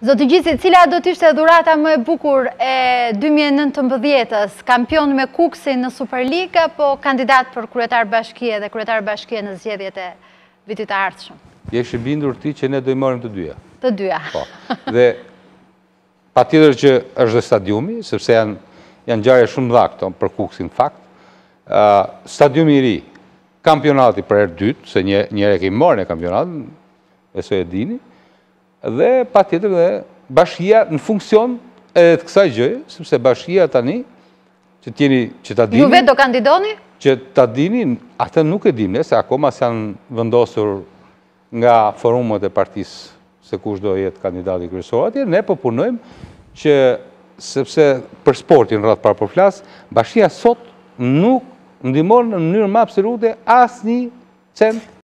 Zotë gjithë, cila do të ishte dhurata më e bukur e 2019-ës, kampion me kuksin në Superliga, po kandidat për kryetar bashkje dhe kryetar bashkje në zgjedhjet e vitit Je Jeshë bindur ti që ne do i dojmorim të dyja. Të dyja. Po, dhe pa tjetër që është dhe stadiumi, sepse janë e shumë dha këto për kuksin fakt, stadiumi i ri, kampionati për erë dytë, se njëre ke i morën e kampionatën, e së e dini, dhe pa tjetër dhe bashkia në funksion e të kësaj gjëjë, sëpse bashkia tani që tjeni që të dini... Ju vetë do kandidoni? Që të dini, atë nuk e dini, se akoma se janë vëndosur nga forumët e partisë se kush do jetë kandidati kërësorë atje, ne përpunojmë po që sepse për sportin rratë parë për po flasë, bashkia sot nuk ndimonë në njërë mapsirute asë një cent